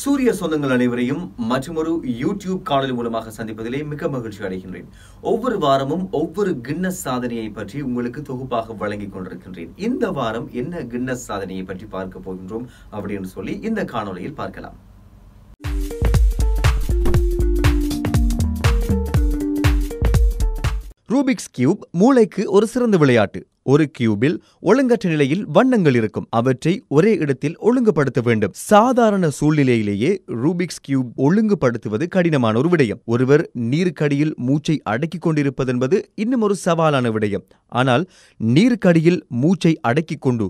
சூரிய சொந்தங்கள் அனைவரையும் மற்றொரு யூடியூப் காணொலி மூலமாக சந்திப்பதிலே மிக மகிழ்ச்சி அடைகின்றேன் ஒவ்வொரு வாரமும் ஒவ்வொரு கின்னஸ் சாதனையை பற்றி உங்களுக்கு தொகுப்பாக வழங்கிக் கொண்டிருக்கின்றேன் இந்த வாரம் என்ன கின்னஸ் சாதனையை பற்றி பார்க்க போகின்றோம் அப்படின்னு சொல்லி இந்த காணொலியில் பார்க்கலாம் ரூபிக்ஸ் கியூப் மூளைக்கு ஒரு சிறந்த விளையாட்டு ஒரு கியூபில் ஒழுங்கற்ற நிலையில் வண்ணங்கள் இருக்கும் அவற்றை ஒரே இடத்தில் ஒழுங்குபடுத்த வேண்டும் சாதாரண சூழ்நிலையிலேயே ரூபிக்ஸ் கியூப் ஒழுங்குபடுத்துவது கடினமான ஒரு விடயம் ஒருவர் நீருக்கடியில் மூச்சை அடக்கிக் கொண்டிருப்பதென்பது இன்னும் ஒரு சவாலான விடயம் ஆனால் நீருக்கடியில் மூச்சை அடக்கிக் கொண்டு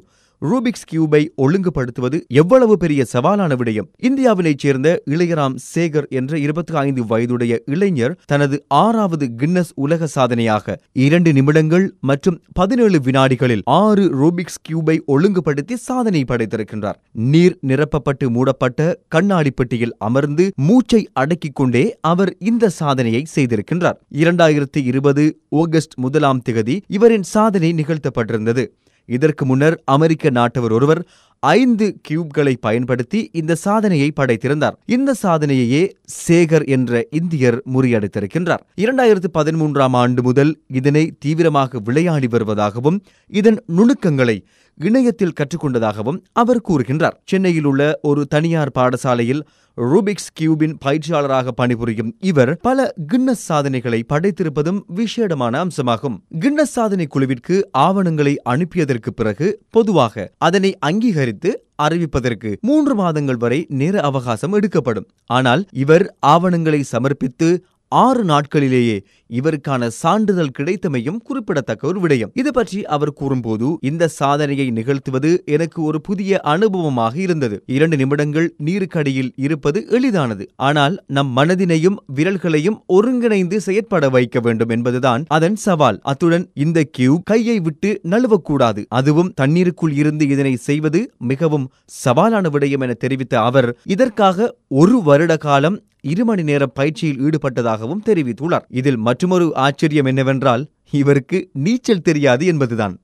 ரூபிக்ஸ் கியூபை ஒழுங்குபடுத்துவது எவ்வளவு பெரிய சவாலான விடயம் இந்தியாவினைச் சேர்ந்த இளையராம் சேகர் என்ற இருபத்தி ஐந்து வயதுடைய இளைஞர் தனது ஆறாவது கின்னஸ் உலக சாதனையாக இரண்டு நிமிடங்கள் மற்றும் பதினேழு வினாடிகளில் ஆறு ரூபிக்ஸ் கியூபை ஒழுங்குபடுத்தி சாதனை படைத்திருக்கின்றார் நீர் நிரப்பப்பட்டு மூடப்பட்ட கண்ணாடி பெட்டியில் அமர்ந்து மூச்சை அடக்கிக் கொண்டே அவர் இந்த சாதனையை செய்திருக்கின்றார் இரண்டாயிரத்தி இருபது ஆகஸ்ட் முதலாம் திகதி இவரின் சாதனை நிகழ்த்தப்பட்டிருந்தது இதற்கு முன்னர் அமெரிக்க நாட்டவர் ஒருவர் ஐந்து கியூப்களை பயன்படுத்தி இந்த சாதனையை படைத்திருந்தார் இந்த சாதனையையே சேகர் என்ற இந்தியர் முறியடித்திருக்கின்றார் இரண்டாயிரத்து பதிமூன்றாம் ஆண்டு முதல் இதனை தீவிரமாக விளையாடி வருவதாகவும் இதன் நுணுக்கங்களை இணையத்தில் கற்றுக்கொண்டதாகவும் அவர் கூறுகின்றார் சென்னையில் உள்ள ஒரு தனியார் பாடசாலையில் ரூபிக்ஸ் கியூபின் பயிற்சியாளராக பணிபுரியும் இவர் பல கின்னஸ் சாதனைகளை படைத்திருப்பதும் விசேடமான அம்சமாகும் கின்னஸ் சாதனை குழுவிற்கு ஆவணங்களை அனுப்பியதற்கு பிறகு பொதுவாக அதனை அங்கீகரித்து அறிவிப்பதற்கு மூன்று மாதங்கள் வரை நேர அவகாசம் எடுக்கப்படும் ஆனால் இவர் ஆவணங்களை சமர்ப்பித்து ஆறு நாட்களிலேயே இவருக்கான சான்றிதழ் கிடைத்தமையும் குறிப்பிடத்தக்க ஒரு விடயம் இது பற்றி அவர் கூறும்போது இந்த சாதனையை நிகழ்த்துவது எனக்கு ஒரு புதிய அனுபவமாக இருந்தது இரண்டு நிமிடங்கள் நீருக்கடியில் இருப்பது எளிதானது ஆனால் நம் மனதினையும் விரல்களையும் ஒருங்கிணைந்து செயற்பட வைக்க வேண்டும் என்பதுதான் அதன் சவால் அத்துடன் இந்த கியூ கையை விட்டு நழுவக்கூடாது அதுவும் தண்ணீருக்குள் இருந்து இதனை செய்வது மிகவும் சவாலான விடயம் என தெரிவித்த அவர் இதற்காக ஒரு வருட காலம் இரு மணி நேர பயிற்சியில் ஈடுபட்டதாகவும் தெரிவித்துள்ளார் இதில் மற்றொரு ஆச்சரியம் என்னவென்றால் இவருக்கு நீச்சல் தெரியாது என்பதுதான்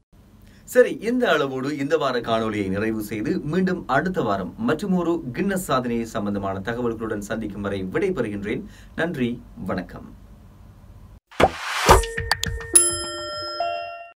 சரி இந்த அளவோடு இந்த வார காணொலியை நிறைவு செய்து மீண்டும் அடுத்த வாரம் மற்றும் ஒரு கின்னஸ் சாதனையை சம்பந்தமான தகவல்களுடன் சந்திக்கும் வரை விடைபெறுகின்றேன் நன்றி வணக்கம்